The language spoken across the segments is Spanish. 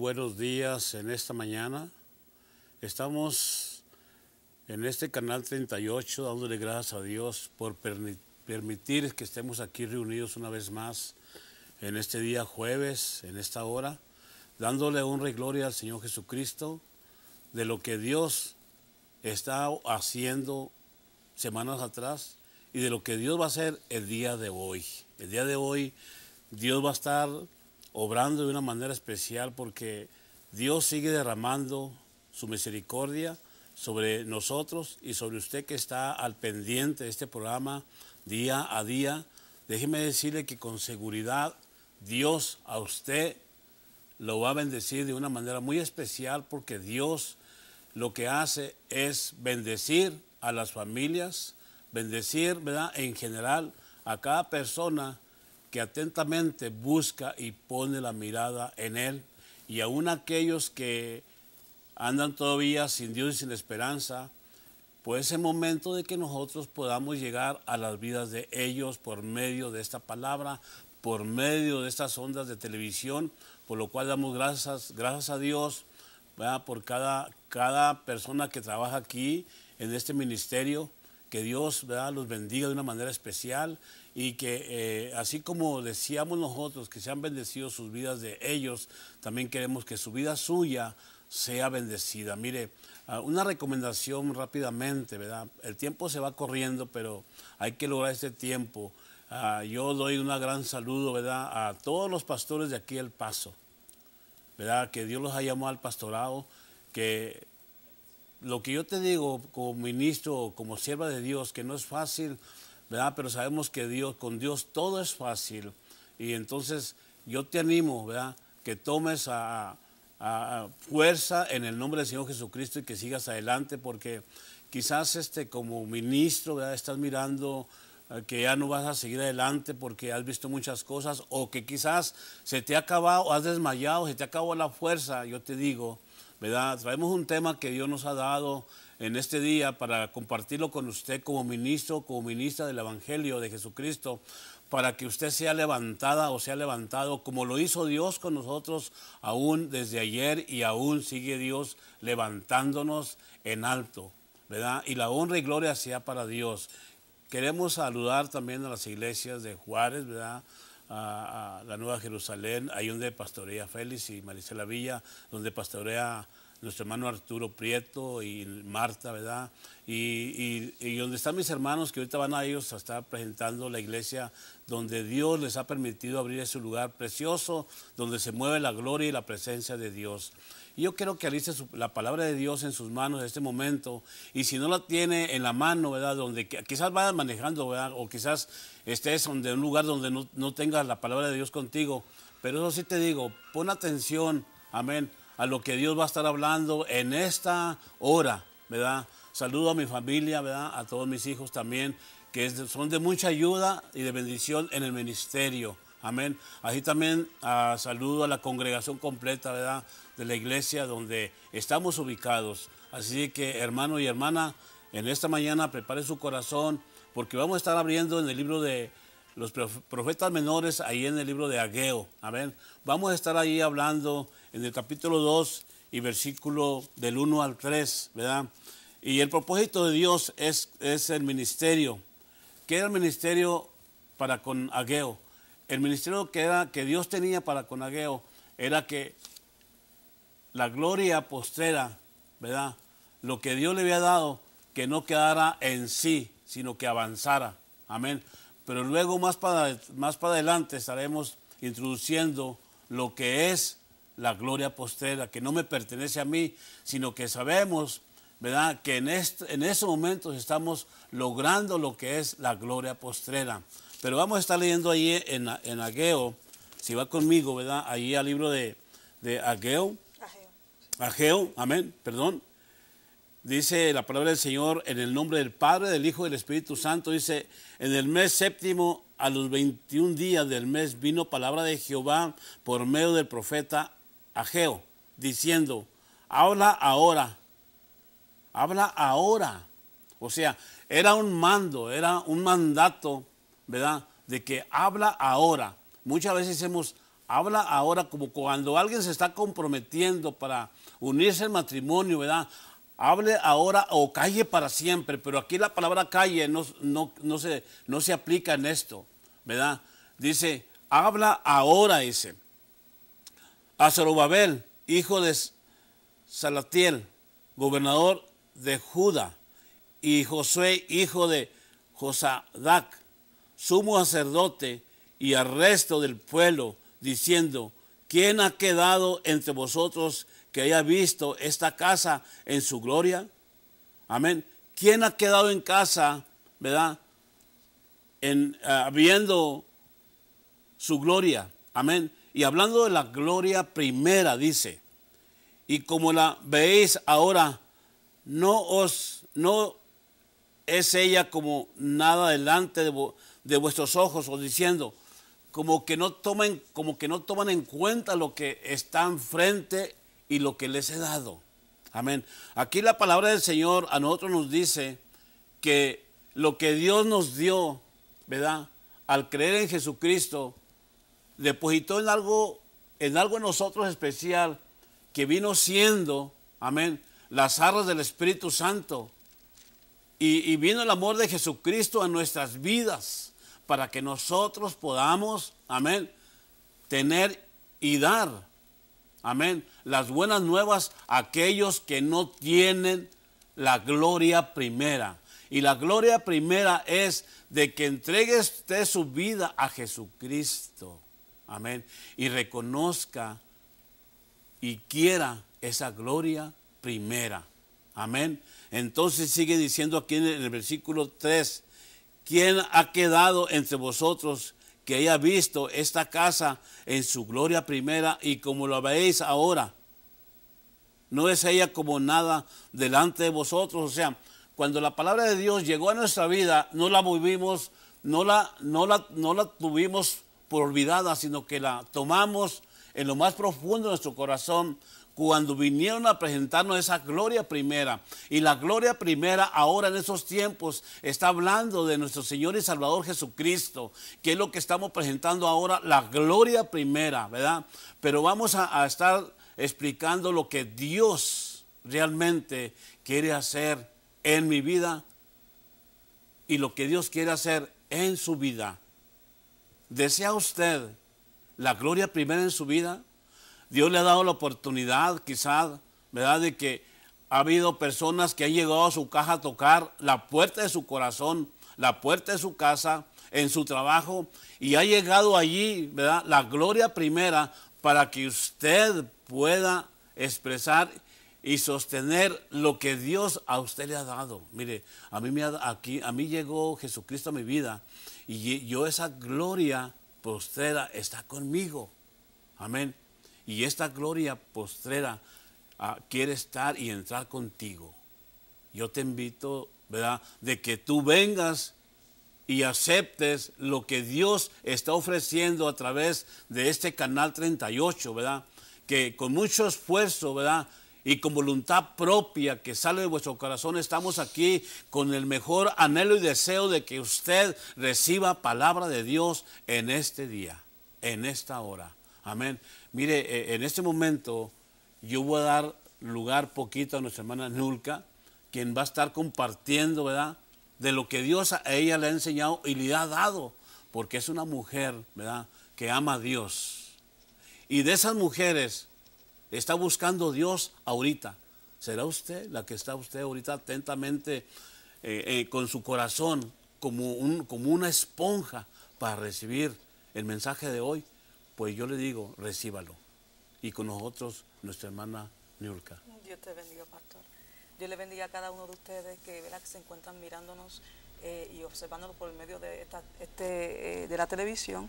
buenos días en esta mañana. Estamos en este canal 38 dándole gracias a Dios por permitir que estemos aquí reunidos una vez más en este día jueves, en esta hora, dándole honra y gloria al Señor Jesucristo de lo que Dios está haciendo semanas atrás y de lo que Dios va a hacer el día de hoy. El día de hoy Dios va a estar obrando de una manera especial porque Dios sigue derramando su misericordia sobre nosotros y sobre usted que está al pendiente de este programa día a día. Déjeme decirle que con seguridad Dios a usted lo va a bendecir de una manera muy especial porque Dios lo que hace es bendecir a las familias, bendecir ¿verdad? en general a cada persona que atentamente busca y pone la mirada en Él, y aún aquellos que andan todavía sin Dios y sin esperanza, pues es momento de que nosotros podamos llegar a las vidas de ellos por medio de esta palabra, por medio de estas ondas de televisión, por lo cual damos gracias, gracias a Dios ¿verdad? por cada, cada persona que trabaja aquí en este ministerio, que Dios los bendiga de una manera especial y que eh, así como decíamos nosotros que se han bendecido sus vidas de ellos, también queremos que su vida suya sea bendecida. Mire, ah, una recomendación rápidamente, ¿verdad? El tiempo se va corriendo, pero hay que lograr este tiempo. Ah, yo doy un gran saludo, ¿verdad? A todos los pastores de aquí El Paso, ¿verdad? Que Dios los ha llamado al pastorado, que lo que yo te digo como ministro, como sierva de Dios, que no es fácil ¿verdad? Pero sabemos que Dios, con Dios todo es fácil. Y entonces yo te animo, ¿verdad? Que tomes a, fuerza en el nombre del Señor Jesucristo y que sigas adelante porque quizás este como ministro, ¿verdad? Estás mirando eh, que ya no vas a seguir adelante porque has visto muchas cosas o que quizás se te ha acabado, has desmayado, se te acabó la fuerza, yo te digo, ¿verdad? Traemos un tema que Dios nos ha dado en este día para compartirlo con usted como ministro, como ministra del Evangelio de Jesucristo, para que usted sea levantada o sea levantado como lo hizo Dios con nosotros aún desde ayer y aún sigue Dios levantándonos en alto, ¿verdad? Y la honra y gloria sea para Dios. Queremos saludar también a las iglesias de Juárez, ¿verdad? A, la Nueva Jerusalén, ahí donde pastorea Félix y Marisela Villa, donde pastorea nuestro hermano Arturo Prieto y Marta, ¿verdad? Y, y, donde están mis hermanos que ahorita van a ellos a estar presentando la iglesia donde Dios les ha permitido abrir ese lugar precioso, donde se mueve la gloria y la presencia de Dios. Y yo quiero que alice la palabra de Dios en sus manos en este momento. Y si no la tiene en la mano, ¿verdad? Donde quizás vaya manejando, ¿verdad? O quizás estés en un lugar donde no, no tengas la palabra de Dios contigo. Pero eso sí te digo, pon atención, amén a lo que Dios va a estar hablando en esta hora, ¿verdad? Saludo a mi familia, ¿verdad? A todos mis hijos también, que son de mucha ayuda y de bendición en el ministerio. Amén. Así también ah, saludo a la congregación completa, ¿verdad? De la iglesia donde estamos ubicados. Así que, hermano y hermana, en esta mañana prepare su corazón porque vamos a estar abriendo en el libro de los profetas menores, ahí en el libro de Ageo. Amén. Vamos a estar ahí hablando en el capítulo 2 y versículo del 1 al 3, ¿verdad? Y el propósito de Dios es, el ministerio. ¿Qué era el ministerio para con Ageo? El ministerio que, era, que Dios tenía para con Ageo era que la gloria postrera, ¿verdad? Lo que Dios le había dado, que no quedara en sí, sino que avanzara. Amén. Pero luego más para, más para adelante estaremos introduciendo lo que es la gloria postrera, que no me pertenece a mí, sino que sabemos, ¿verdad?, que en, este, en esos momentos estamos logrando lo que es la gloria postrera. Pero vamos a estar leyendo ahí en, en Ageo, si va conmigo, ¿verdad?, ahí al libro de, de Ageo. Ageo, amén, perdón. Dice la palabra del Señor en el nombre del Padre, del Hijo y del Espíritu Santo. Dice, en el mes séptimo, a los 21 días del mes, vino palabra de Jehová por medio del profeta Ageo diciendo, habla ahora, habla ahora. O sea, era un mando, era un mandato, ¿verdad? De que habla ahora. Muchas veces hemos, habla ahora como cuando alguien se está comprometiendo para unirse al matrimonio, ¿verdad? hable ahora o calle para siempre, pero aquí la palabra calle no, no, se, no se aplica en esto, ¿verdad? Dice, habla ahora, ese a hijo de Salatiel, gobernador de Judá, y Josué, hijo de Josadac, sumo sacerdote, y al resto del pueblo, diciendo, ¿quién ha quedado entre vosotros que haya visto esta casa en su gloria? Amén. ¿Quién ha quedado en casa, verdad? En, ah, viendo su gloria. Amén. Y hablando de la gloria primera, dice, y como la veis ahora, no os, no es ella como nada delante de, de vuestros ojos, os diciendo, como que no tomen, como que no toman en cuenta lo que está enfrente y lo que les he dado. Amén. Aquí la palabra del Señor a nosotros nos dice que lo que Dios nos dio, ¿verdad? Al creer en Jesucristo, depositó en algo, en algo en nosotros especial que vino siendo, amén, las arras del Espíritu Santo. Y, vino el amor de Jesucristo a nuestras vidas para que nosotros podamos, amén, tener y dar, amén, las buenas nuevas a aquellos que no tienen la gloria primera. Y la gloria primera es de que entregue usted su vida a Jesucristo. Amén. Y reconozca y quiera esa gloria primera. Amén. Entonces sigue diciendo aquí en el versículo 3, ¿quién ha quedado entre vosotros que haya visto esta casa en su gloria primera y como lo veis ahora? No es ella como nada delante de vosotros. O sea, cuando la palabra de Dios llegó a nuestra vida, no la movimos, no la, no la, no la tuvimos por olvidada, sino que la tomamos en lo más profundo de nuestro corazón cuando vinieron a presentarnos esa gloria primera. Y la gloria primera ahora en esos tiempos está hablando de nuestro Señor y Salvador Jesucristo, que es lo que estamos presentando ahora, la gloria primera, ¿verdad? Pero vamos a, estar explicando lo que Dios realmente quiere hacer en mi vida y lo que Dios quiere hacer en su vida. ¿Desea usted la gloria primera en su vida? Dios le ha dado la oportunidad, quizás, ¿verdad?, de que ha habido personas que han llegado a su casa a tocar la puerta de su corazón, la puerta de su casa, en su trabajo, y ha llegado allí, ¿verdad?, la gloria primera para que usted pueda expresar y sostener lo que Dios a usted le ha dado. Mire, a mí, me aquí, a mí llegó Jesucristo a mi vida y yo esa gloria postrera está conmigo. Amén. Y esta gloria postrera ah, quiere estar y entrar contigo. Yo te invito, ¿verdad? De que tú vengas y aceptes lo que Dios está ofreciendo a través de este canal 38, ¿verdad? Que con mucho esfuerzo, ¿verdad? y con voluntad propia que sale de vuestro corazón, estamos aquí con el mejor anhelo y deseo de que usted reciba palabra de Dios en este día, en esta hora. Amén. Mire, e, en este momento yo voy a dar lugar poquito a nuestra hermana Nulca... quien va a estar compartiendo, ¿verdad? De lo que Dios a ella le ha enseñado y le ha dado, porque es una mujer, ¿verdad? Que ama a Dios. Y de esas mujeres está buscando Dios ahorita. ¿Será usted la que está usted ahorita atentamente eh, eh, con su corazón como, un, como una esponja para recibir el mensaje de hoy? Pues yo le digo, recíbalo. Y con nosotros, nuestra hermana Niurka. Dios te bendiga, pastor. Dios le bendiga a cada uno de ustedes que, que se encuentran mirándonos eh, y observándonos por el medio de, esta, este, de la televisión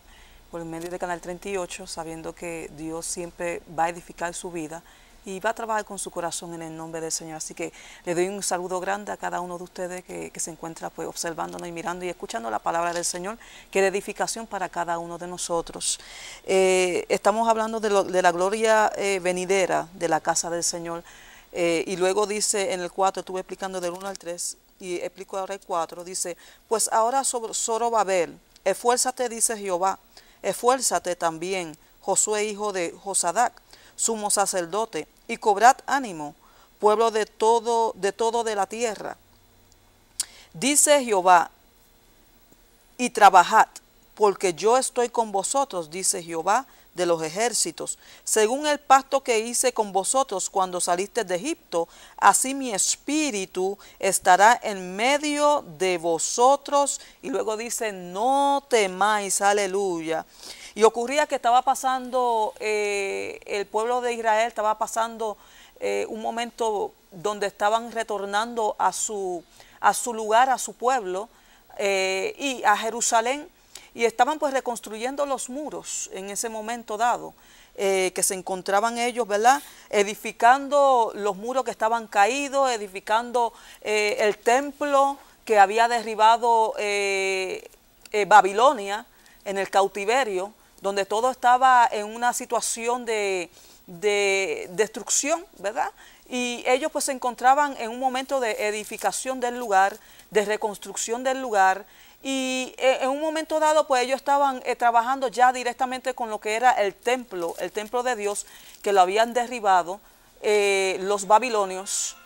por el medio de Canal 38, sabiendo que Dios siempre va a edificar su vida y va a trabajar con su corazón en el nombre del Señor. Así que le doy un saludo grande a cada uno de ustedes que, se encuentra pues, observándonos y mirando y escuchando la palabra del Señor, que es edificación para cada uno de nosotros. Eh, estamos hablando de, la gloria eh, venidera de la casa del Señor. Eh, y luego dice en el 4, estuve explicando del 1 al 3, y explico ahora el 4, dice, pues ahora sobre haber, esfuérzate, dice Jehová, Esfuérzate también, Josué hijo de Josadac, sumo sacerdote, y cobrad ánimo, pueblo de todo, de todo de la tierra. Dice Jehová, y trabajad, porque yo estoy con vosotros, dice Jehová, de los ejércitos, según el pacto que hice con vosotros cuando saliste de Egipto, así mi espíritu estará en medio de vosotros. Y luego dice, no temáis, aleluya. Y ocurría que estaba pasando, eh, el pueblo de Israel estaba pasando eh, un momento donde estaban retornando a su, a su lugar, a su pueblo, eh, y a Jerusalén y estaban pues reconstruyendo los muros en ese momento dado, eh, que se encontraban ellos, ¿verdad? Edificando los muros que estaban caídos, edificando eh, el templo que había derribado eh, Babilonia en el cautiverio, donde todo estaba en una situación de, de destrucción, ¿verdad? y ellos pues se encontraban en un momento de edificación del lugar, de reconstrucción del lugar, y eh, en un momento dado, pues ellos estaban eh, trabajando ya directamente con lo que era el templo, el templo de Dios, que lo habían derribado eh, los babilonios.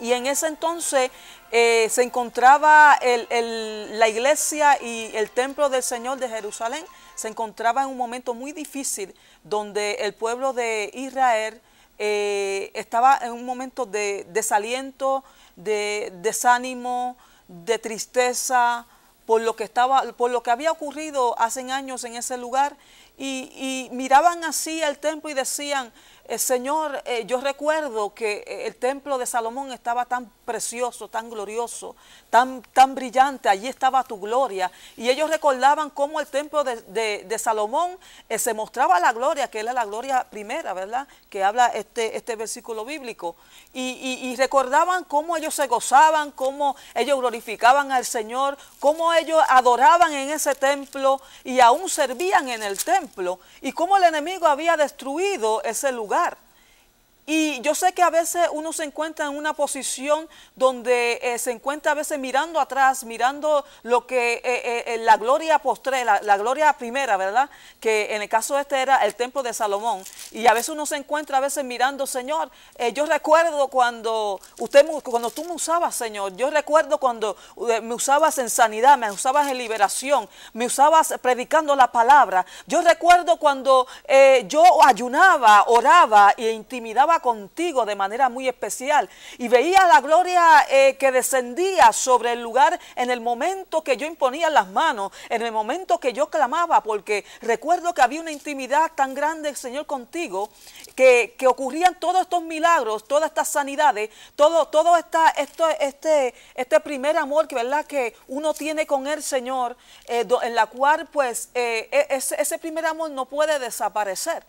Y en ese entonces se encontraba el, la iglesia y el templo del Señor de Jerusalén, se encontraba en un momento muy difícil donde el pueblo de Israel estaba en un momento de desaliento, de desánimo, de tristeza, por lo que, estaba, por lo que había ocurrido hace años en ese lugar y, y miraban así al templo y decían, eh, señor, eh, yo recuerdo que eh, el templo de Salomón estaba tan precioso, tan glorioso, tan, tan brillante, allí estaba tu gloria. Y ellos recordaban cómo el templo de, Salomón se mostraba la gloria, que era la gloria primera, ¿verdad? Que habla este, este versículo bíblico. y recordaban cómo ellos se gozaban, cómo ellos glorificaban al Señor, cómo ellos adoraban en ese templo y aún servían en el templo, y cómo el enemigo había destruido ese lugar ayudar. Y yo sé que a veces uno se encuentra en una posición donde eh, se encuentra a veces mirando atrás, mirando lo que eh, eh, la gloria postre, la, gloria primera, ¿verdad? Que en el caso de este era el templo de Salomón. Y a veces uno se encuentra a veces mirando, Señor, yo recuerdo cuando usted cuando tú me usabas, Señor, yo recuerdo cuando me usabas en sanidad, me usabas en liberación, me usabas predicando la palabra. Yo recuerdo cuando yo ayunaba, oraba e intimidaba contigo de manera muy especial. Y veía la gloria eh, que descendía sobre el lugar en el momento que yo imponía las manos, en el momento que yo clamaba, porque recuerdo que había una intimidad tan grande, Señor, contigo, que, que ocurrían todos estos milagros, todas estas sanidades, todo, todo esta, esto, este, este primer amor que, ¿verdad? que uno tiene con el Señor, eh, en la cual pues eh, e, ese primer amor no puede desaparecer.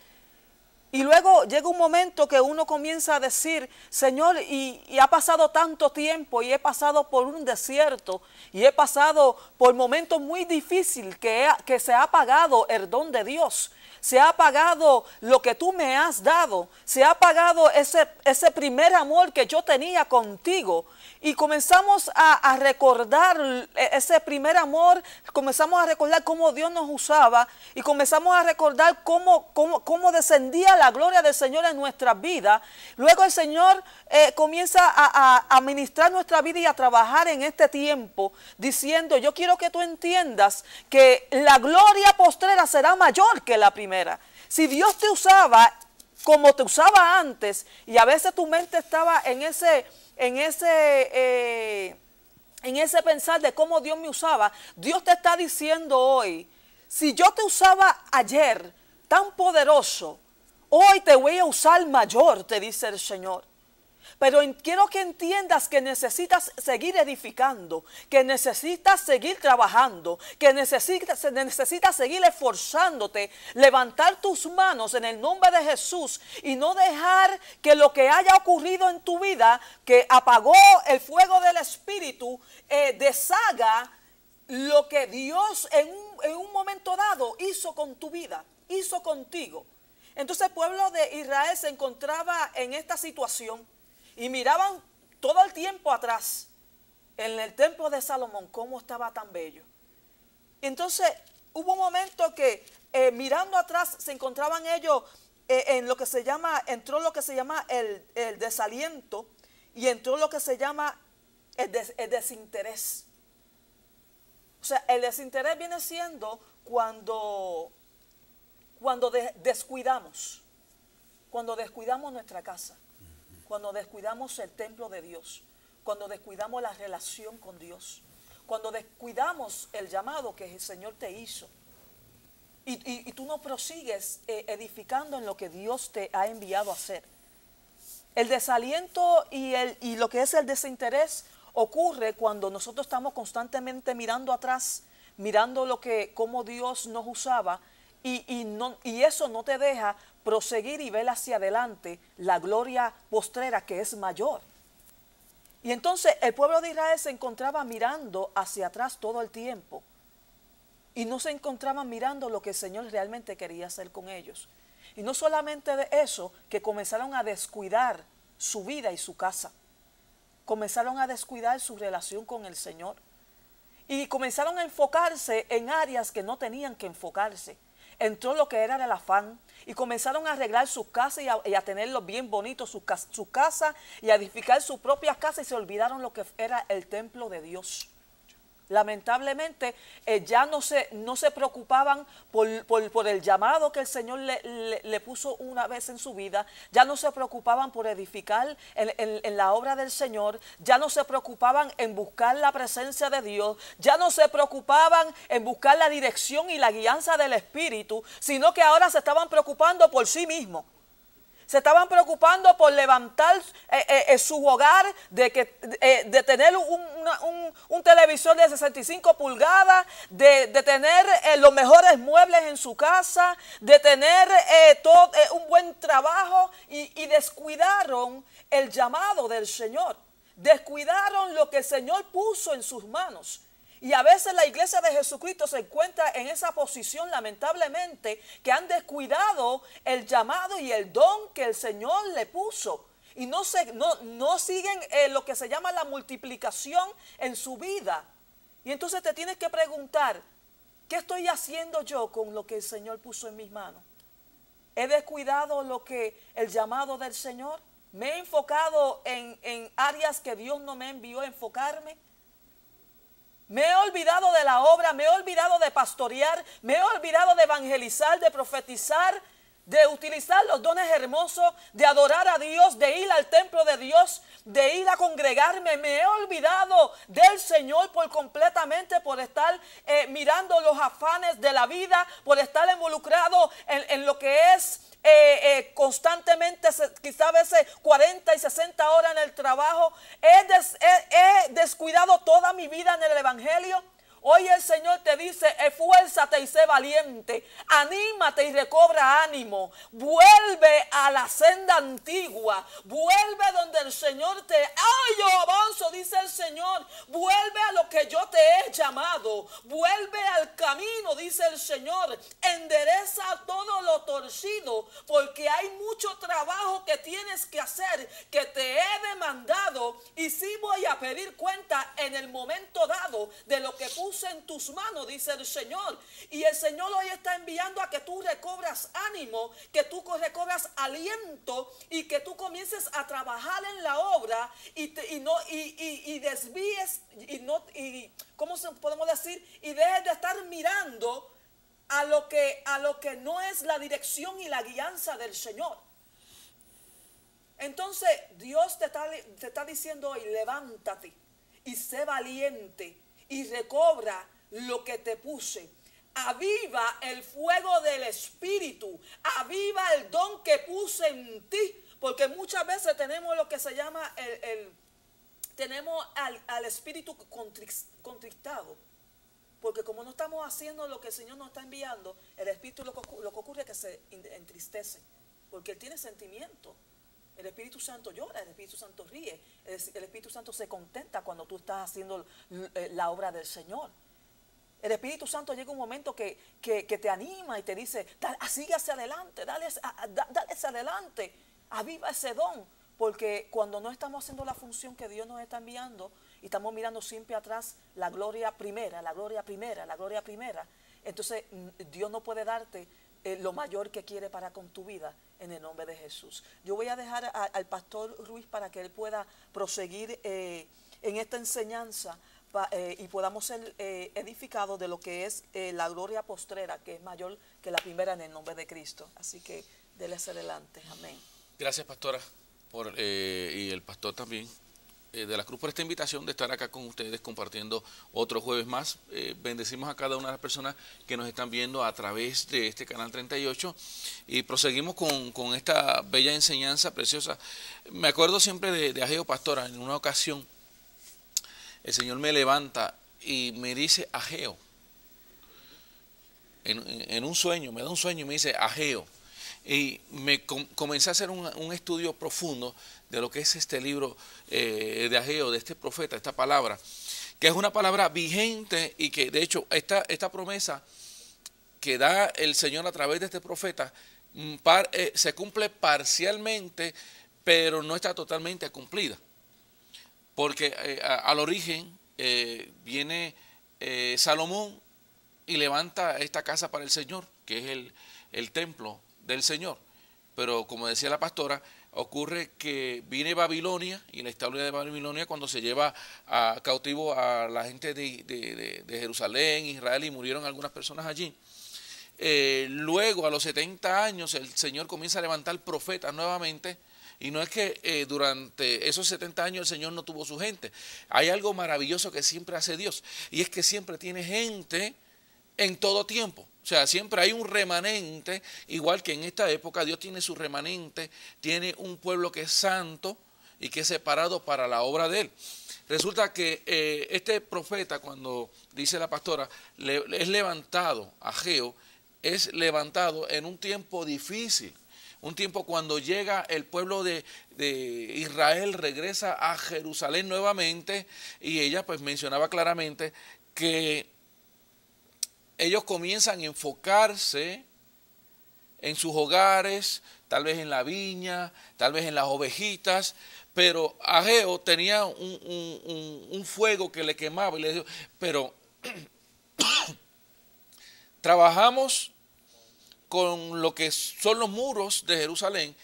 Y luego llega un momento que uno comienza a decir, Señor, y, ha pasado tanto tiempo, y he pasado por un desierto, y he pasado por momentos muy difíciles que, que se ha apagado el don de Dios, se ha apagado lo que tú me has dado, se ha apagado ese, ese primer amor que yo tenía contigo, y comenzamos a, recordar e, ese primer amor, comenzamos a recordar cómo Dios nos usaba y comenzamos a recordar cómo, descendía la gloria del Señor en nuestra vida. Luego el Señor eh, comienza a, administrar nuestra vida y a trabajar en este tiempo, diciendo, yo quiero que tú entiendas que la gloria postrera será mayor que la primera. Si Dios te usaba como te usaba antes y a veces tu mente estaba en ese en ese... Eh, en ese pensar de cómo Dios me usaba, Dios te está diciendo hoy, si yo te usaba ayer tan poderoso, hoy te voy a usar mayor, te dice el Señor. Pero quiero que entiendas que necesitas seguir edificando, que necesitas seguir trabajando, que necesitas, seguir esforzándote, levantar tus manos en el nombre de Jesús y no dejar que lo que haya ocurrido en tu vida, que apagó el fuego del Espíritu, eh, deshaga lo que Dios en en un momento dado hizo con tu vida, hizo contigo. Entonces el pueblo de Israel se encontraba en esta situación y miraban todo el tiempo atrás en el templo de Salomón cómo estaba tan bello. Entonces hubo un momento que eh, mirando atrás se encontraban ellos eh, en lo que se llama, entró lo que se llama el, desaliento y entró lo que se llama el, desinterés. O sea, el desinterés viene siendo cuando, cuando descuidamos, cuando descuidamos nuestra casa cuando descuidamos el templo de Dios, cuando descuidamos la relación con Dios, cuando descuidamos el llamado que el Señor te hizo. Y, tú no prosigues eh, edificando en lo que Dios te ha enviado a hacer. El desaliento y, lo que es el desinterés ocurre cuando nosotros estamos constantemente mirando atrás, mirando lo que, cómo Dios nos usaba, y, eso no te deja proseguir y ver hacia adelante la gloria postrera que es mayor. Y entonces el pueblo de Israel se encontraba mirando hacia atrás todo el tiempo y no se encontraban mirando lo que el Señor realmente quería hacer con ellos. Y no solamente de eso, que comenzaron a descuidar su vida y su casa. Comenzaron a descuidar su relación con el Señor. Y comenzaron a enfocarse en áreas que no tenían que enfocarse entró lo que era del afán y comenzaron a arreglar su casa y a, tenerlo bien bonito, su casa y a edificar su propia casa y se olvidaron lo que era el templo de Dios lamentablemente eh, ya no se, no se preocupaban por, por, el llamado que el Señor le, le, puso una vez en su vida, ya no se preocupaban por edificar en, en, la obra del Señor, ya no se preocupaban en buscar la presencia de Dios, ya no se preocupaban en buscar la dirección y la guianza del Espíritu, sino que ahora se estaban preocupando por sí mismos se estaban preocupando por levantar eh, eh, eh, su hogar, de, que, de tener un, un, televisor de 65 pulgadas, de, tener los mejores muebles en su casa, de tener todo, un buen trabajo y, y descuidaron el llamado del Señor. Descuidaron lo que el Señor puso en sus manos. Y a veces la iglesia de Jesucristo se encuentra en esa posición, lamentablemente, que han descuidado el llamado y el don que el Señor le puso. Y no, se, no, no siguen eh, lo que se llama la multiplicación en su vida. Y entonces te tienes que preguntar, ¿qué estoy haciendo yo con lo que el Señor puso en mis manos? ¿He descuidado lo que el llamado del Señor? ¿Me he enfocado en, en áreas que Dios no me envió a enfocarme? Me he olvidado de la obra, me he olvidado de pastorear, me he olvidado de evangelizar, de profetizar, de utilizar los dones hermosos, de adorar a Dios, de ir al templo de Dios, de ir a congregarme. Me he olvidado del Señor por completamente, por estar eh, mirando los afanes de la vida, por estar involucrado en, lo que es eh, eh, constantemente, quizás a veces 40 y 60 horas en el trabajo. he descuidado toda mi vida en el Evangelio. Hoy el Señor te dice, esfuérzate y sé valiente, anímate y recobra ánimo, vuelve a la senda antigua, vuelve donde el Señor te... ¡Ay, yo avanzo! Dice el Señor, vuelve a lo que yo te he llamado, vuelve al camino, dice el Señor, endereza todo lo torcido, porque hay mucho trabajo que tienes que hacer, que te he demandado, y sí voy a pedir cuenta en el momento dado de lo que tú en tus manos, dice el Señor. Y el Señor hoy está enviando a que tú recobras ánimo, que tú recobras aliento y que tú comiences a trabajar en la obra y, y no, y, y, y, desvíes y no, y, ¿cómo podemos decir? Y dejes de estar mirando a lo que, a lo que no es la dirección y la guianza del Señor. Entonces Dios te está, te está, diciendo hoy, levántate y sé valiente y recobra lo que te puse. Aviva el fuego del Espíritu, aviva el don que puse en ti, porque muchas veces tenemos lo que se llama el, tenemos al, Espíritu contristado. Porque como no estamos haciendo lo que el Señor nos está enviando, el Espíritu lo que, lo que ocurre es que se entristece, porque Él tiene sentimiento. El Espíritu Santo llora, el Espíritu Santo ríe, el Espíritu Santo se contenta cuando tú estás haciendo eh, la obra del Señor. El Espíritu Santo llega un momento que, te anima y te dice, sigue hacia adelante, dale, dale hacia adelante, aviva ese don, porque cuando no estamos haciendo la función que Dios nos está enviando y estamos mirando siempre atrás la gloria primera, la gloria primera, la gloria primera, entonces mm, Dios no puede darte eh, lo mayor que quiere para con tu vida en el nombre de Jesús. Yo voy a dejar al pastor Ruiz para que él pueda proseguir eh, en esta enseñanza eh, y podamos ser eh, edificados de lo que es la gloria postrera, que es mayor que la primera en el nombre de Cristo. Así que déles adelante. Amén. Gracias, pastora, por, y el pastor también, eh, de la Cruz por esta invitación de estar acá con ustedes compartiendo otro jueves más. Eh, bendecimos a cada una de las personas que nos están viendo a través de este canal 38 y proseguimos con, esta bella enseñanza preciosa. Me acuerdo siempre de, Ajeo Ageo Pastora, en una ocasión el Señor me levanta y me dice Ageo. En, en, un sueño, me da un sueño y me dice Ageo y me comencé a hacer un, estudio profundo de lo que es este libro eh, de Ageo, de este profeta, esta palabra, que es una palabra vigente y que de hecho esta, esta promesa que da el Señor a través de este profeta mm, eh, se cumple parcialmente, pero no está totalmente cumplida. Porque eh, al origen viene Salomón y levanta esta casa para el Señor, que es el, el templo del Señor. Pero como decía la pastora, ocurre que viene Babilonia y la estabilidad de Babilonia cuando se lleva a cautivo a la gente de, de, de Jerusalén, Israel y murieron algunas personas allí. Eh, luego, a los 70 años, el Señor comienza a levantar profetas nuevamente. Y no es que eh, durante esos 70 años el Señor no tuvo su gente. Hay algo maravilloso que siempre hace Dios. Y es que siempre tiene gente en todo tiempo. O sea, siempre hay un remanente, igual que en esta época Dios tiene su remanente, tiene un pueblo que es santo y que es separado para la obra de él. Resulta que eh, este profeta, cuando dice la pastora, es levantado, Ageo, es levantado en un tiempo difícil, un tiempo cuando llega el pueblo de, de, Israel, regresa a Jerusalén nuevamente, y ella pues mencionaba claramente que ellos comienzan a enfocarse en sus hogares, tal vez en la viña, tal vez en las ovejitas, pero Ageo tenía un, fuego que le quemaba y le dijo, pero trabajamos con lo que son los muros de Jerusalén,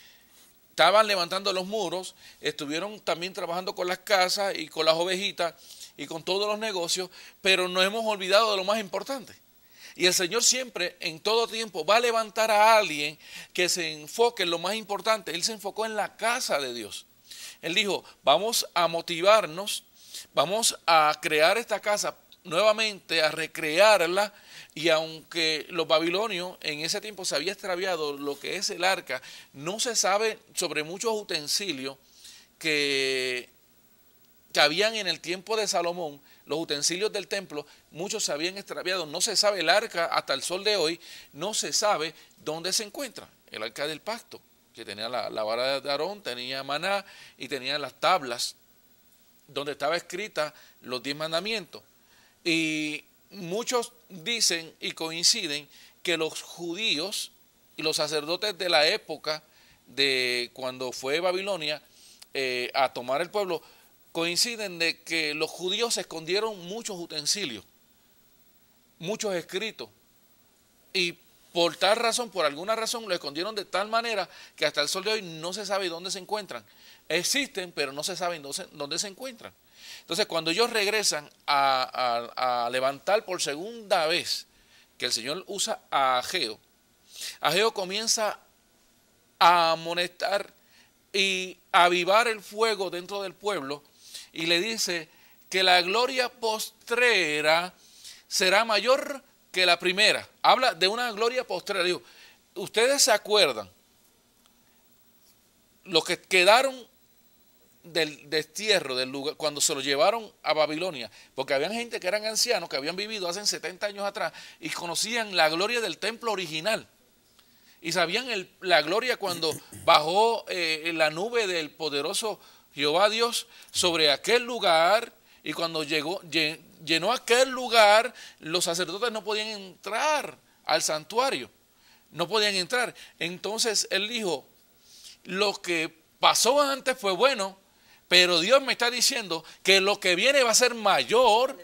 estaban levantando los muros, estuvieron también trabajando con las casas y con las ovejitas y con todos los negocios, pero nos hemos olvidado de lo más importante. Y el Señor siempre, en todo tiempo, va a levantar a alguien que se enfoque en lo más importante. Él se enfocó en la casa de Dios. Él dijo, vamos a motivarnos, vamos a crear esta casa nuevamente, a recrearla. Y aunque los babilonios en ese tiempo se había extraviado lo que es el arca, no se sabe sobre muchos utensilios que, que habían en el tiempo de Salomón los utensilios del templo, muchos se habían extraviado, no se sabe el arca hasta el sol de hoy, no se sabe dónde se encuentra el arca del pacto, que tenía la, vara de Aarón, tenía maná y tenía las tablas donde estaba escrita los diez mandamientos. Y muchos dicen y coinciden que los judíos y los sacerdotes de la época de cuando fue Babilonia eh, a tomar el pueblo, coinciden de que los judíos escondieron muchos utensilios, muchos escritos, y por tal razón, por alguna razón, lo escondieron de tal manera que hasta el sol de hoy no se sabe dónde se encuentran. Existen, pero no se sabe dónde, se encuentran. Entonces, cuando ellos regresan a, a, levantar por segunda vez que el Señor usa a Ageo, Ageo comienza a amonestar y avivar el fuego dentro del pueblo y le dice que la gloria postrera será mayor que la primera. Habla de una gloria postrera. ustedes se acuerdan, los que quedaron del destierro del lugar, cuando se lo llevaron a Babilonia, porque había gente que eran ancianos, que habían vivido hace 70 años atrás y conocían la gloria del templo original. Y sabían la gloria cuando bajó eh, la nube del poderoso Jehová Dios sobre aquel lugar y cuando llegó, llenó aquel lugar, los sacerdotes no podían entrar al santuario, no podían entrar. Entonces él dijo, lo que pasó antes fue bueno, pero Dios me está diciendo que lo que viene va a ser mayor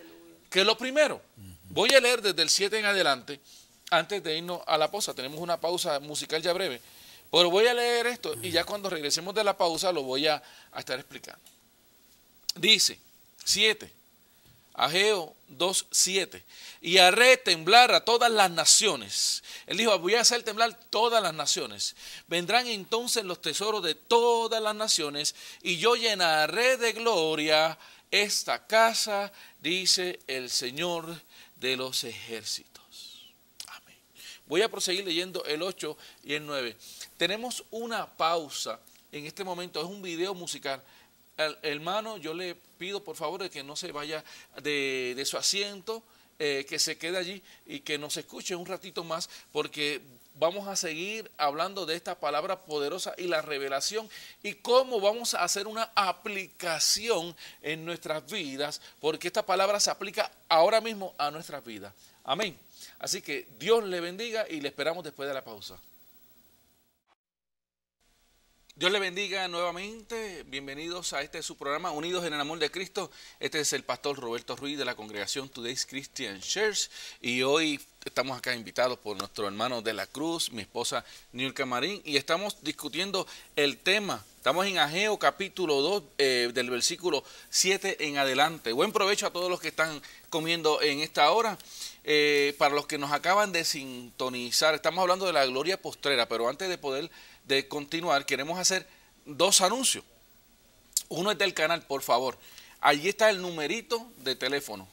que lo primero. Voy a leer desde el 7 en adelante, antes de irnos a la posa. tenemos una pausa musical ya breve. Pero voy a leer esto y ya cuando regresemos de la pausa lo voy a, estar explicando. Dice 7, Ageo 7. y haré temblar a todas las naciones. Él dijo, voy a hacer temblar todas las naciones. Vendrán entonces los tesoros de todas las naciones y yo llenaré de gloria esta casa, dice el Señor de los ejércitos. Voy a proseguir leyendo el 8 y el 9. Tenemos una pausa en este momento, es un video musical. hermano, yo le pido por favor que no se vaya de, su asiento, eh, que se quede allí y que nos escuche un ratito más, porque vamos a seguir hablando de esta palabra poderosa y la revelación y cómo vamos a hacer una aplicación en nuestras vidas, porque esta palabra se aplica ahora mismo a nuestras vidas. Amén. Así que Dios le bendiga y le esperamos después de la pausa. Dios le bendiga nuevamente. Bienvenidos a este su programa Unidos en el Amor de Cristo. Este es el pastor Roberto Ruiz de la congregación Today's Christian Church. Y hoy estamos acá invitados por nuestro hermano de la Cruz, mi esposa Nilka Marín. Y estamos discutiendo el tema. Estamos en Ageo capítulo 2 eh, del versículo 7 en adelante. Buen provecho a todos los que están comiendo en esta hora. Eh, para los que nos acaban de sintonizar, estamos hablando de la gloria postrera, pero antes de poder de continuar, queremos hacer dos anuncios. Uno es del canal, por favor. Allí está el numerito de teléfono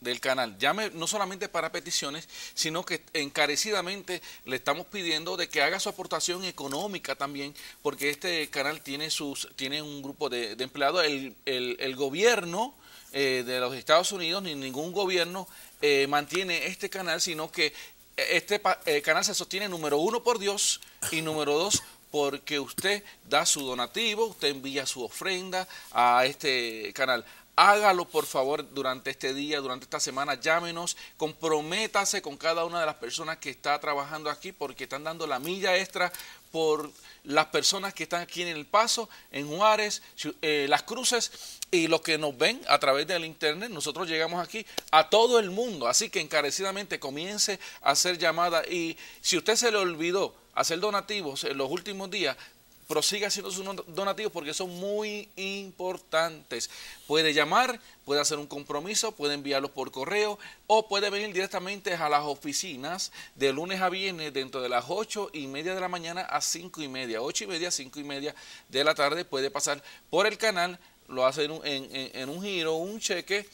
del canal. Llame no solamente para peticiones, sino que encarecidamente le estamos pidiendo de que haga su aportación económica también, porque este canal tiene sus tiene un grupo de, empleados. el gobierno eh, de los Estados Unidos ni ningún gobierno eh, mantiene este canal, sino que eh, este canal se sostiene número uno por Dios y número dos porque usted da su donativo, usted envía su ofrenda a este canal. Hágalo por favor durante este día, durante esta semana, llámenos, comprométase con cada una de las personas que está trabajando aquí porque están dando la milla extra por las personas que están aquí en El Paso, en Juárez, eh, Las Cruces y los que nos ven a través del Internet. Nosotros llegamos aquí a todo el mundo, así que encarecidamente comience a hacer llamadas y si usted se le olvidó hacer donativos en los últimos días, prosiga haciendo sus donativos porque son muy importantes. Puede llamar, puede hacer un compromiso, puede enviarlos por correo o puede venir directamente a las oficinas de lunes a viernes dentro de las 8 y media de la mañana a 5 y media, 8 y media, 5 y media de la tarde. Puede pasar por el canal, lo hace en un, giro, un cheque.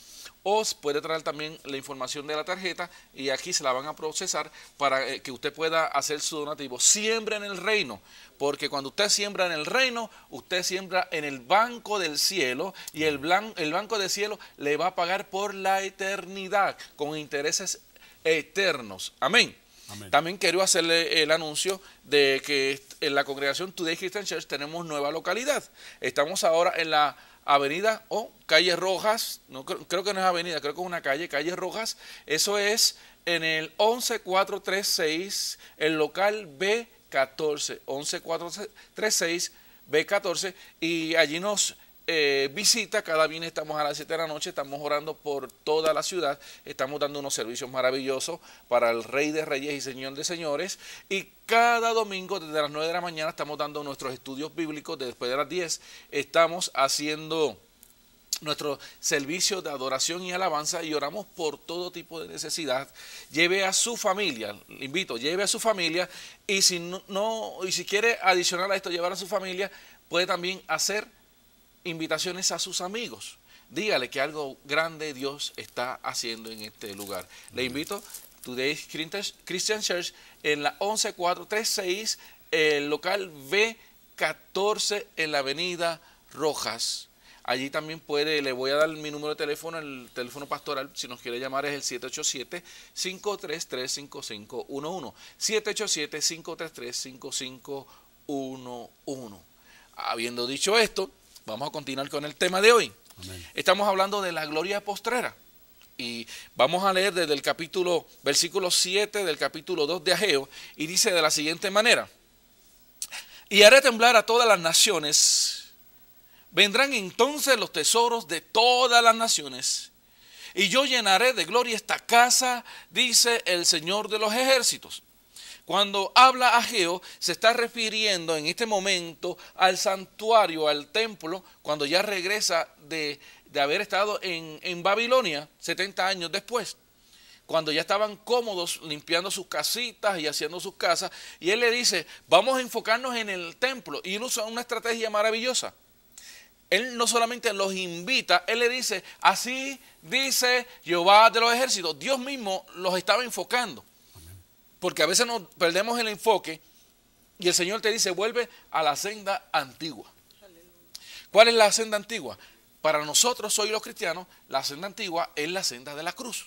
o puede traer también la información de la tarjeta y aquí se la van a procesar para eh, que usted pueda hacer su donativo. Siempre en el reino, porque cuando usted siembra en el reino, usted siembra en el banco del cielo y el, el banco del cielo le va a pagar por la eternidad con intereses eternos. Amén. También quiero hacerle el anuncio de que en la congregación Today Christian Church tenemos nueva localidad. Estamos ahora en la avenida o Calles calle Rojas, no, creo que no es avenida, creo que es una calle, calle Rojas. Eso es en el 11436, el local B 14, 6 B14 y allí nos eh, visita, cada viernes estamos a las 7 de la noche, estamos orando por toda la ciudad, estamos dando unos servicios maravillosos para el Rey de Reyes y Señor de Señores y cada domingo desde las 9 de la mañana estamos dando nuestros estudios bíblicos, después de las 10 estamos haciendo nuestro servicio de adoración y alabanza y oramos por todo tipo de necesidad. Lleve a su familia, le invito, lleve a su familia y si no, y si quiere adicionar a esto llevar a su familia, puede también hacer invitaciones a sus amigos. Dígale que algo grande Dios está haciendo en este lugar. Le invito Today Christian Church en la 11436, el local B14 en la avenida Rojas. Allí también puede, le voy a dar mi número de teléfono, el teléfono pastoral, si nos quiere llamar es el 787-533-5511. 787-533-5511. Habiendo dicho esto, vamos a continuar con el tema de hoy. Estamos hablando de la gloria postrera. Y vamos a leer desde el capítulo, versículo 7 del capítulo 2 de Ageo, y dice de la siguiente manera, y haré temblar a todas las naciones Vendrán entonces los tesoros de todas las naciones y yo llenaré de gloria esta casa, dice el Señor de los ejércitos. Cuando habla a Ageo, se está refiriendo en este momento al santuario, al templo, cuando ya regresa de, haber estado en, en Babilonia 70 años después cuando ya estaban cómodos limpiando sus casitas y haciendo sus casas, y él le dice, vamos a enfocarnos en el templo, y él usa una estrategia maravillosa. Él no solamente los invita, Él le dice, así dice Jehová de los ejércitos. Dios mismo los estaba enfocando. Porque a veces nos perdemos el enfoque y el Señor te dice, vuelve a la senda antigua. ¿Cuál es la senda antigua? Para nosotros, hoy los cristianos, la senda antigua es la senda de la cruz.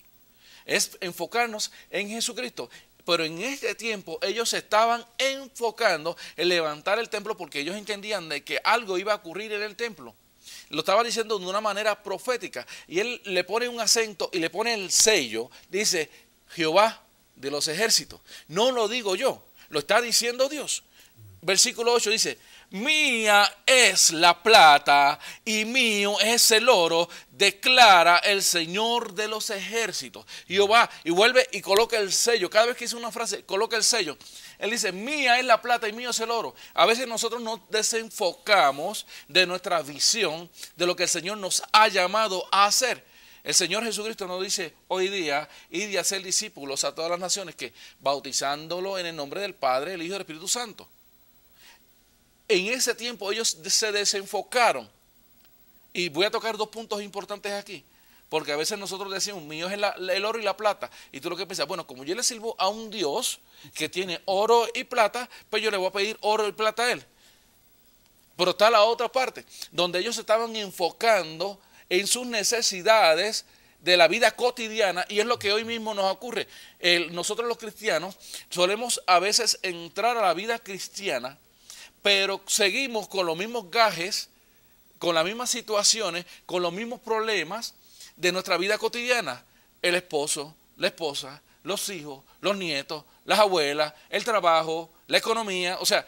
Es enfocarnos en Jesucristo pero en este tiempo ellos se estaban enfocando en levantar el templo porque ellos entendían de que algo iba a ocurrir en el templo. Lo estaba diciendo de una manera profética. Y él le pone un acento y le pone el sello. Dice, Jehová de los ejércitos. No lo digo yo, lo está diciendo Dios. Versículo 8 dice, Mía es la plata y mío es el oro, declara el Señor de los ejércitos. Jehová, y vuelve y coloca el sello. Cada vez que dice una frase, coloca el sello. Él dice, mía es la plata y mío es el oro. A veces nosotros nos desenfocamos de nuestra visión, de lo que el Señor nos ha llamado a hacer. El Señor Jesucristo nos dice hoy día, y de hacer discípulos a todas las naciones, que bautizándolo en el nombre del Padre, el Hijo y el Espíritu Santo en ese tiempo ellos se desenfocaron. Y voy a tocar dos puntos importantes aquí. Porque a veces nosotros decimos, mío es el oro y la plata. Y tú lo que piensas, bueno, como yo le sirvo a un Dios que tiene oro y plata, pues yo le voy a pedir oro y plata a él. Pero está la otra parte, donde ellos estaban enfocando en sus necesidades de la vida cotidiana y es lo que hoy mismo nos ocurre. nosotros los cristianos solemos a veces entrar a la vida cristiana pero seguimos con los mismos gajes, con las mismas situaciones, con los mismos problemas de nuestra vida cotidiana. El esposo, la esposa, los hijos, los nietos, las abuelas, el trabajo, la economía. O sea,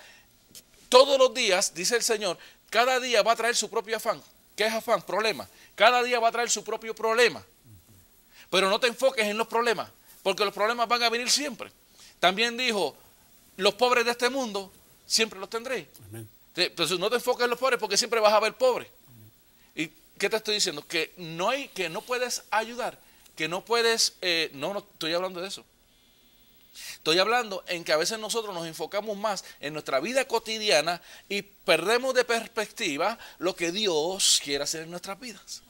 todos los días, dice el Señor, cada día va a traer su propio afán. ¿Qué es afán? Problema. Cada día va a traer su propio problema. Pero no te enfoques en los problemas, porque los problemas van a venir siempre. También dijo, los pobres de este mundo siempre los tendré. Entonces pues, no te enfoques en los pobres porque siempre vas a ver pobres. ¿Y qué te estoy diciendo? Que no hay, que no puedes ayudar, que no puedes, eh, no, no estoy hablando de eso. Estoy hablando en que a veces nosotros nos enfocamos más en nuestra vida cotidiana y perdemos de perspectiva lo que Dios quiere hacer en nuestras vidas.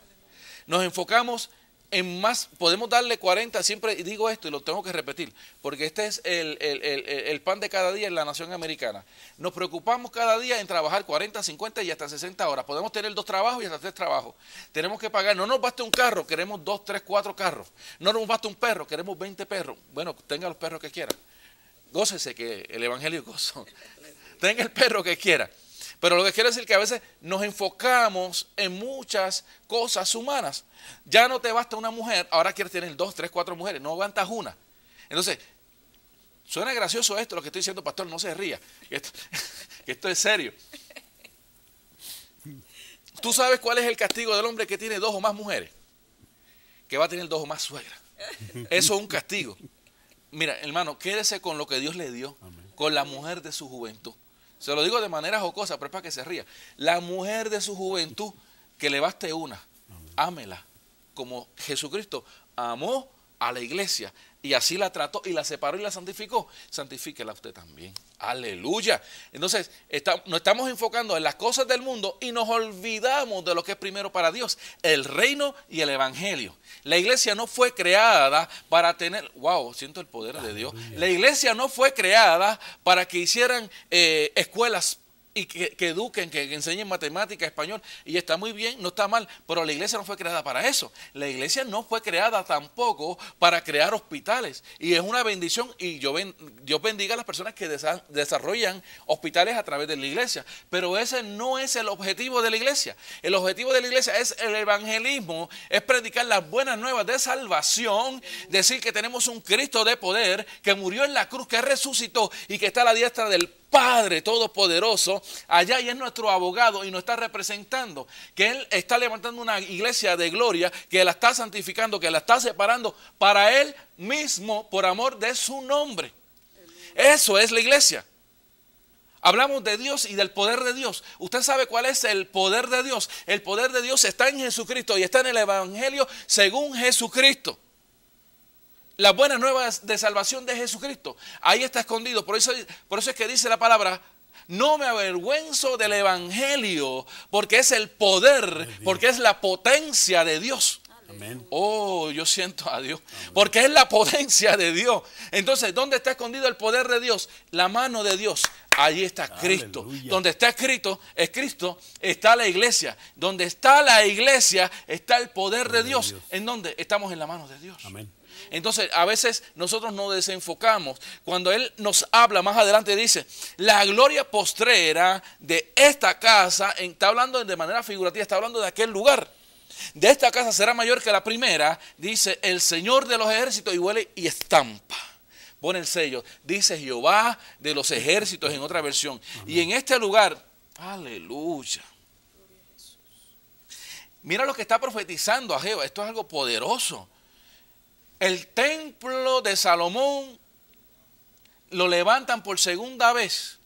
Nos enfocamos en más, podemos darle 40, siempre digo esto y lo tengo que repetir, porque este es el, pan de cada día en la nación americana. Nos preocupamos cada día en trabajar 40, 50 y hasta 60 horas. Podemos tener dos trabajos y hasta tres trabajos. Tenemos que pagar, no nos basta un carro, queremos dos, tres, cuatro carros. No nos basta un perro, queremos 20 perros. Bueno, tenga los perros que quiera. Gócese que el evangelio gozo. tenga el perro que quiera. Pero lo que quiero decir es que a veces nos enfocamos en muchas cosas humanas. Ya no te basta una mujer, ahora quieres tener dos, tres, cuatro mujeres, no aguantas una. Entonces, suena gracioso esto lo que estoy diciendo, pastor, no se ría, que esto, es serio. ¿Tú sabes cuál es el castigo del hombre que tiene dos o más mujeres? Que va a tener dos o más suegras. Eso es un castigo. Mira, hermano, quédese con lo que Dios le dio, con la mujer de su juventud. Se lo digo de manera jocosa, pero es para que se ría. La mujer de su juventud, que le baste una, ámela, como Jesucristo amó a la iglesia y así la trató y la separó y la santificó, santifíquela usted también. Aleluya. Entonces, nos estamos enfocando en las cosas del mundo y nos olvidamos de lo que es primero para Dios, el reino y el evangelio. La iglesia no fue creada para tener, wow, siento el poder de Dios. La iglesia no fue creada para que hicieran eh, escuelas y que, eduquen, que, enseñen matemáticas, español, y está muy bien, no está mal, pero la iglesia no fue creada para eso. La iglesia no fue creada tampoco para crear hospitales, y es una bendición, y yo Dios bendiga a las personas que desarrollan hospitales a través de la iglesia, pero ese no es el objetivo de la iglesia. El objetivo de la iglesia es el evangelismo, es predicar las buenas nuevas de salvación, decir que tenemos un Cristo de poder que murió en la cruz, que resucitó y que está a la diestra del Padre Todopoderoso allá y es nuestro abogado y nos está representando, que Él está levantando una iglesia de gloria, que la está santificando, que la está separando para Él mismo por amor de su nombre. Eso es la iglesia. Hablamos de Dios y del poder de Dios. Usted sabe cuál es el poder de Dios. El poder de Dios está en Jesucristo y está en el Evangelio según Jesucristo las buenas nuevas de salvación de Jesucristo. Ahí está escondido. Por eso, por eso es que dice la palabra, no me avergüenzo del Evangelio, porque es el poder, porque es la potencia de Dios. Amén. Oh, yo siento a Dios, porque es la potencia de Dios. Entonces, ¿dónde está escondido el poder de Dios? La mano de Dios. ahí está Cristo. Donde está escrito, es Cristo, está la iglesia. Donde está la iglesia, está el poder de Dios. ¿En dónde? Estamos en la mano de Dios. Amén. Entonces, a veces nosotros nos desenfocamos. Cuando Él nos habla más adelante, dice, la gloria postrera de esta casa, está hablando de manera figurativa, está hablando de aquel lugar. De esta casa será mayor que la primera, dice el Señor de los ejércitos y huele y estampa. Pone el sello, dice Jehová de los ejércitos en otra versión. Y en este lugar, aleluya. Mira lo que está profetizando a Jehová. Esto es algo poderoso el templo de Salomón lo levantan por segunda vez.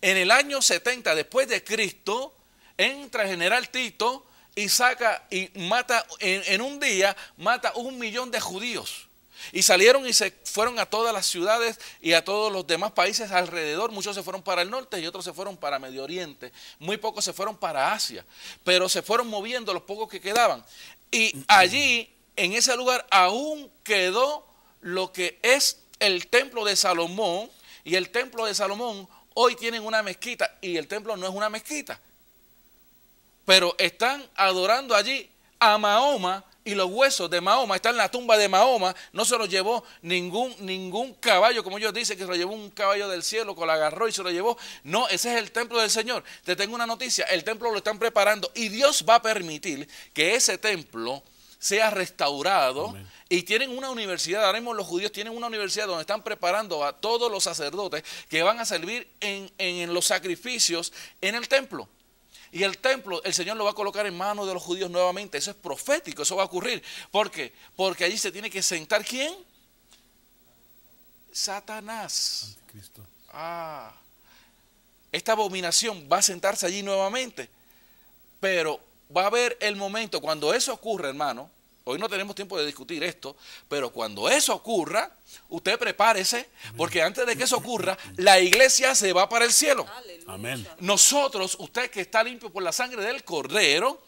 En el año 70 después de Cristo, entra general Tito y saca y mata, en, un día, mata un millón de judíos. Y salieron y se fueron a todas las ciudades y a todos los demás países alrededor. Muchos se fueron para el norte y otros se fueron para Medio Oriente. Muy pocos se fueron para Asia. Pero se fueron moviendo los pocos que quedaban. Y allí en ese lugar aún quedó lo que es el templo de Salomón. Y el templo de Salomón hoy tienen una mezquita y el templo no es una mezquita. Pero están adorando allí a Mahoma y los huesos de Mahoma están en la tumba de Mahoma. No se los llevó ningún, ningún caballo, como ellos dicen, que se lo llevó un caballo del cielo, que lo agarró y se lo llevó. No, ese es el templo del Señor. Te tengo una noticia, el templo lo están preparando y Dios va a permitir que ese templo sea restaurado. Y tienen una universidad, haremos los judíos tienen una universidad donde están preparando a todos los sacerdotes que van a servir en, los sacrificios en el templo. Y el templo, el Señor lo va a colocar en manos de los judíos nuevamente. Eso es profético, eso va a ocurrir. ¿Por qué? Porque allí se tiene que sentar quién? Satanás. Ah. Esta abominación va a sentarse allí nuevamente. Pero va a haber el momento cuando eso ocurra, hermano. Hoy no tenemos tiempo de discutir esto, pero cuando eso ocurra, usted prepárese, porque antes de que eso ocurra, la iglesia se va para el cielo. Amén. Nosotros, usted que está limpio por la sangre del cordero,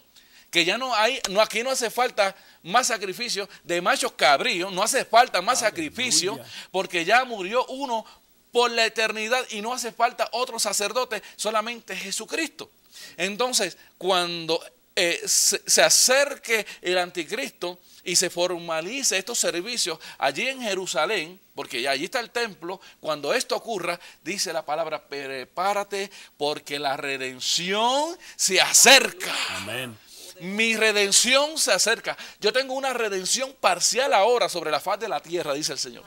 que ya no hay, no, aquí no hace falta más sacrificio de machos cabríos, no hace falta más sacrificio, porque ya murió uno por la eternidad y no hace falta otro sacerdote, solamente Jesucristo. Entonces, cuando eh, se, acerque el anticristo y se formalice estos servicios allí en Jerusalén, porque allí está el templo, cuando esto ocurra, dice la palabra, prepárate porque la redención se acerca. Amén. Mi redención se acerca. Yo tengo una redención parcial ahora sobre la faz de la tierra, dice el Señor.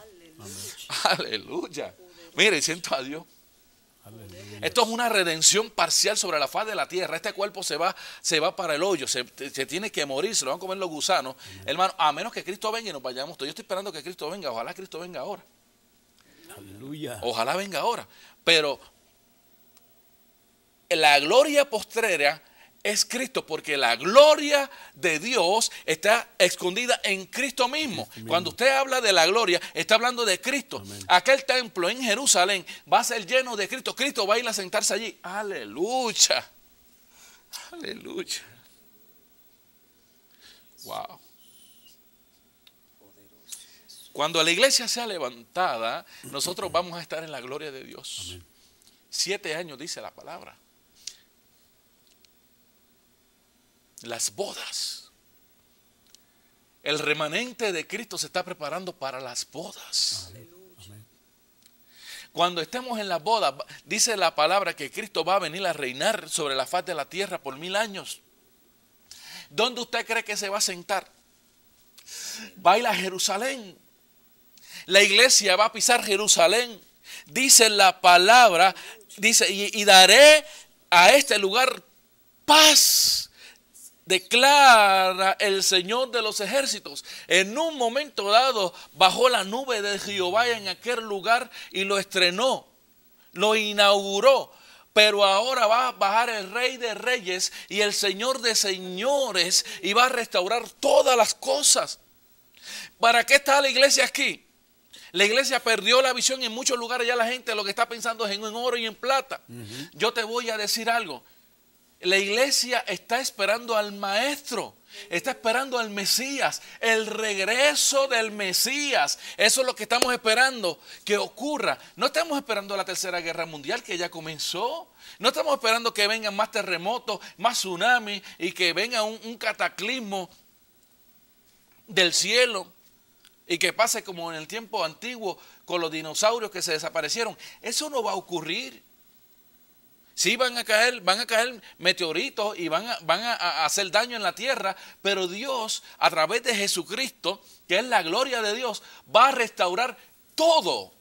Aleluya. Mire, siento a Dios. Esto es una redención parcial sobre la faz de la tierra. Este cuerpo se va, se va para el hoyo, se, tiene que morir, se lo van a comer los gusanos. Hermano, a menos que Cristo venga y nos vayamos Yo estoy esperando que Cristo venga, ojalá Cristo venga ahora. Aleluya. Ojalá venga ahora. Pero la gloria postrera es Cristo, porque la gloria de Dios está escondida en Cristo mismo. Cuando usted habla de la gloria, está hablando de Cristo. Aquel templo en Jerusalén va a ser lleno de Cristo. Cristo va a ir a sentarse allí. Aleluya. Aleluya. Wow. Cuando la iglesia sea levantada, nosotros vamos a estar en la gloria de Dios. Siete años dice la palabra. las bodas. El remanente de Cristo se está preparando para las bodas. Cuando estemos en la boda, dice la palabra que Cristo va a venir a reinar sobre la faz de la tierra por mil años. ¿Dónde usted cree que se va a sentar? Va a Jerusalén. La iglesia va a pisar Jerusalén. Dice la palabra, dice, y daré a este lugar paz declara el Señor de los ejércitos. En un momento dado bajó la nube de Jehová en aquel lugar y lo estrenó, lo inauguró. Pero ahora va a bajar el rey de reyes y el señor de señores y va a restaurar todas las cosas. ¿Para qué está la iglesia aquí? La iglesia perdió la visión en muchos lugares. Ya la gente lo que está pensando es en oro y en plata. Yo te voy a decir algo. La iglesia está esperando al maestro, está esperando al Mesías, el regreso del Mesías. Eso es lo que estamos esperando que ocurra. No estamos esperando la tercera guerra mundial que ya comenzó. No estamos esperando que vengan más terremotos, más tsunamis y que venga un, un cataclismo del cielo y que pase como en el tiempo antiguo con los dinosaurios que se desaparecieron. Eso no va a ocurrir. Sí van a caer, van a caer meteoritos y van a, van a hacer daño en la tierra, pero Dios, a través de Jesucristo, que es la gloria de Dios, va a restaurar todo.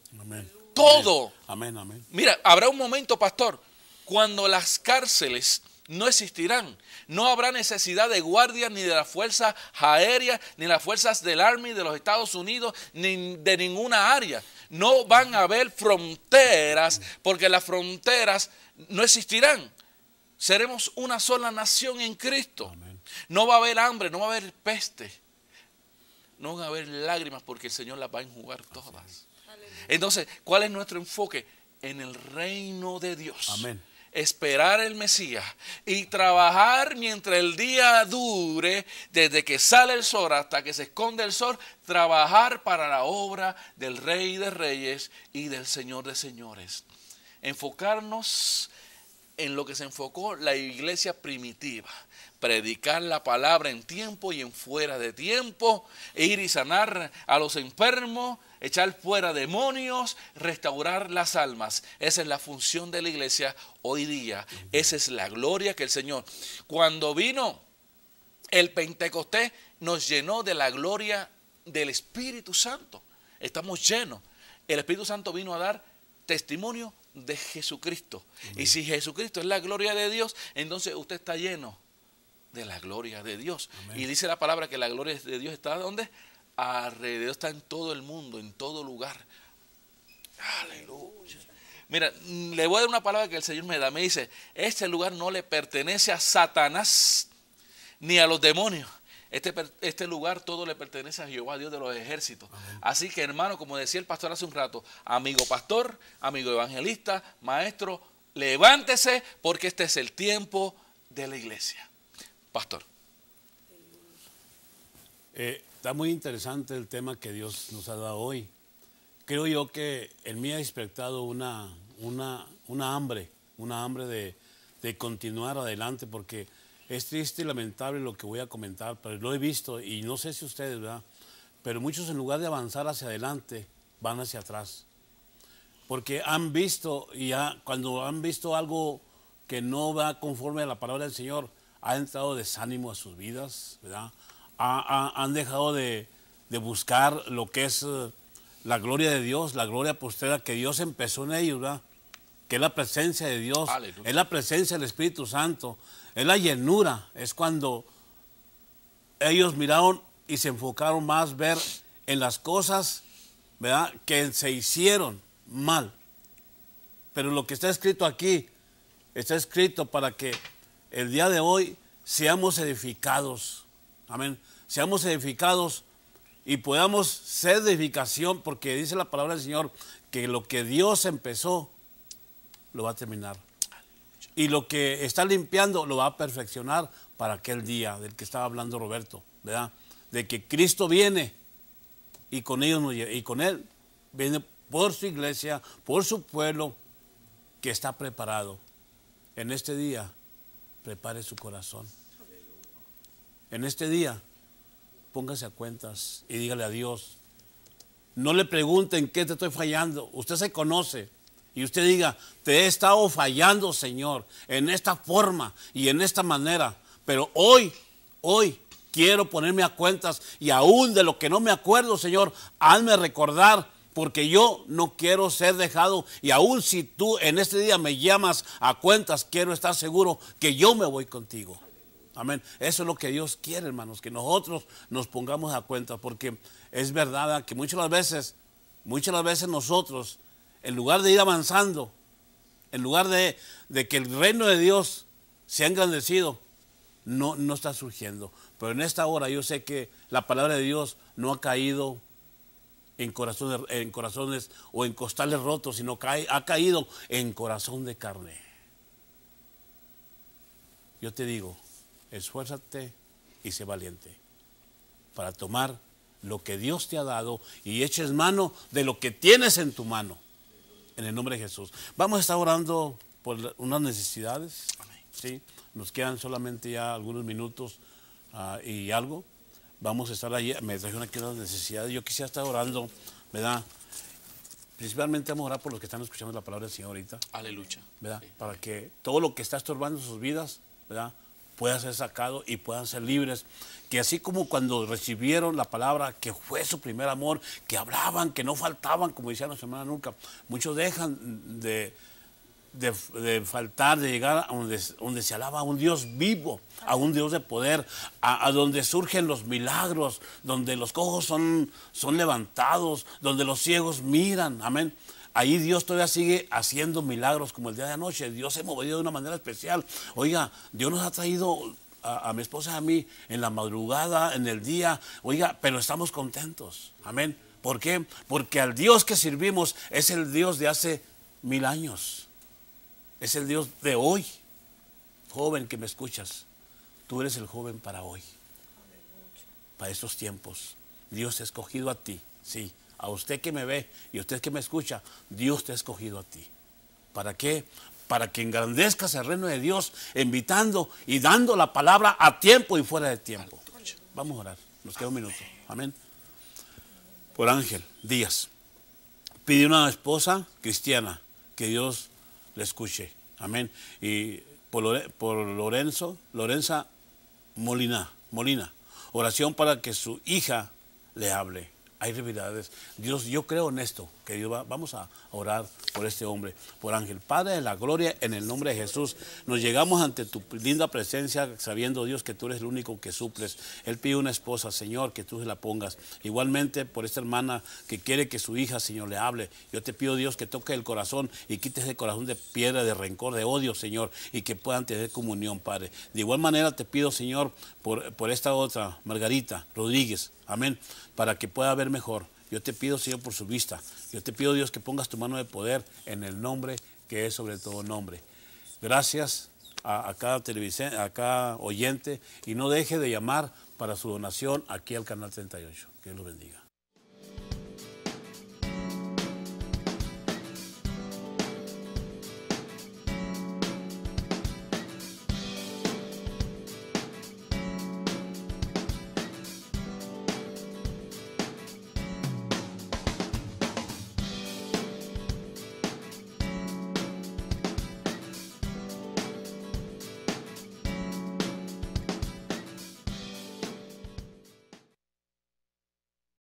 Todo. Amén, amén. Mira, habrá un momento, pastor, cuando las cárceles no existirán. No habrá necesidad de guardias ni de las fuerzas aéreas, ni las fuerzas del Army de los Estados Unidos, ni de ninguna área. No van a haber fronteras, porque las fronteras no existirán. Seremos una sola nación en Cristo. No va a haber hambre, no va a haber peste, no va a haber lágrimas porque el Señor las va a enjugar todas. Entonces, ¿cuál es nuestro enfoque? En el reino de Dios. Amén. Esperar el Mesías y trabajar mientras el día dure, desde que sale el sol hasta que se esconde el sol, trabajar para la obra del Rey de Reyes y del Señor de Señores enfocarnos en lo que se enfocó la iglesia primitiva. Predicar la palabra en tiempo y en fuera de tiempo, e ir y sanar a los enfermos, echar fuera demonios, restaurar las almas. Esa es la función de la iglesia hoy día. Esa es la gloria que el Señor. Cuando vino el Pentecostés, nos llenó de la gloria del Espíritu Santo. Estamos llenos. El Espíritu Santo vino a dar testimonio de Jesucristo. Y si Jesucristo es la gloria de Dios, entonces usted está lleno de la gloria de Dios. Y dice la palabra que la gloria de Dios está donde? Alrededor está en todo el mundo, en todo lugar. Aleluya. Mira, le voy a dar una palabra que el Señor me da. Me dice, este lugar no le pertenece a Satanás ni a los demonios. Este, este, lugar todo le pertenece a Jehová, Dios de los ejércitos. Así que hermano, como decía el pastor hace un rato, amigo pastor, amigo evangelista, maestro, levántese porque este es el tiempo de la iglesia. Pastor. Eh, está muy interesante el tema que Dios nos ha dado hoy. Creo yo que en mí ha despertado una, una, hambre, una hambre de continuar adelante porque es triste y lamentable lo que voy a comentar, pero lo he visto y no sé si ustedes, ¿verdad? Pero muchos en lugar de avanzar hacia adelante, van hacia atrás. Porque han visto y cuando han visto algo que no va conforme a la palabra del Señor, ha entrado desánimo a sus vidas, ¿verdad? han dejado de, buscar lo que es eh, la gloria de Dios, la gloria postera que Dios empezó en ellos, ¿verdad? Que es la presencia de Dios, es la presencia del Espíritu Santo, es la llenura, es cuando ellos miraron y se enfocaron más ver en las cosas ¿verdad? que se hicieron mal. Pero lo que está escrito aquí, está escrito para que el día de hoy seamos edificados. Amén. Seamos edificados y podamos ser edificación, porque dice la palabra del Señor que lo que Dios empezó, lo va a terminar y lo que está limpiando lo va a perfeccionar para aquel día del que estaba hablando Roberto, ¿verdad? De que Cristo viene y con, ellos y con Él viene por su iglesia, por su pueblo que está preparado. En este día, prepare su corazón. En este día, póngase a cuentas y dígale a Dios. No le pregunten qué te estoy fallando. Usted se conoce y usted diga, te he estado fallando, Señor, en esta forma y en esta manera, pero hoy, hoy quiero ponerme a cuentas y aún de lo que no me acuerdo, Señor, hazme recordar porque yo no quiero ser dejado y aún si tú en este día me llamas a cuentas, quiero estar seguro que yo me voy contigo. Amén. Eso es lo que Dios quiere, hermanos, que nosotros nos pongamos a cuentas, porque es verdad que muchas veces, muchas veces nosotros en lugar de ir avanzando, en lugar de, que el reino de Dios sea engrandecido, no, no está surgiendo. Pero en esta hora yo sé que la palabra de Dios no ha caído en corazones, en corazones o en costales rotos, sino ha caído en corazón de carne. Yo te digo, esfuérzate y sé valiente para tomar lo que Dios te ha dado y eches mano de lo que tienes en tu mano. En el nombre de Jesús. Vamos a estar orando por unas necesidades. ¿sí? Nos quedan solamente ya algunos minutos ah, y algo. Vamos a estar ahí. Me trajeron aquí unas necesidades. Yo quisiera estar orando, ¿verdad? Principalmente vamos a orar por los que están escuchando la palabra del Señor ahorita. Aleluya. ¿Verdad? Para que todo lo que está estorbando sus vidas, ¿verdad? puedan ser sacados y puedan ser libres. Que así como cuando recibieron la palabra que fue su primer amor, que hablaban, que no faltaban, como decía los semana nunca, muchos dejan de, de, faltar, de llegar a donde, se alaba a un Dios vivo, a un Dios de poder, a, donde surgen los milagros, donde los cojos son, son levantados, donde los ciegos miran, amén. Ahí Dios todavía sigue haciendo milagros como el día de anoche. Dios se ha movido de una manera especial. Oiga, Dios nos ha traído a, mi esposa a mí en la madrugada, en el día. Oiga, pero estamos contentos. Amén. ¿Por qué? Porque al Dios que servimos es el Dios de hace mil años. Es el Dios de hoy. Joven que me escuchas, tú eres el joven para hoy. Para estos tiempos. Dios ha escogido a ti, sí, a usted que me ve y a usted que me escucha, Dios te ha escogido a ti. ¿Para qué? Para que engrandezcas el reino de Dios, invitando y dando la palabra a tiempo y fuera de tiempo. Vamos a orar, nos queda un minuto. Amén. Por Ángel Díaz, pide una esposa cristiana, que Dios le escuche. Amén. Y por, por Lorenzo, Lorenza Molina, Molina, oración para que su hija le hable hay rivalidades. Dios, yo creo en esto, que vamos a orar por este hombre, por Ángel. Padre de la gloria, en el nombre de Jesús, nos llegamos ante tu linda presencia, sabiendo Dios que tú eres el único que suples. Él pide una esposa, Señor, que tú la pongas. Igualmente por esta hermana que quiere que su hija, Señor, le hable. Yo te pido, Dios, que toque el corazón y quites el corazón de piedra, de rencor, de odio, Señor, y que puedan tener comunión, Padre. De igual manera te pido, Señor, por, por esta otra, Margarita Rodríguez, Amén. Para que pueda ver mejor. Yo te pido, Señor, por su vista. Yo te pido, Dios, que pongas tu mano de poder en el nombre que es sobre todo nombre. Gracias a, cada, a cada oyente y no deje de llamar para su donación aquí al Canal 38. Que Dios lo bendiga.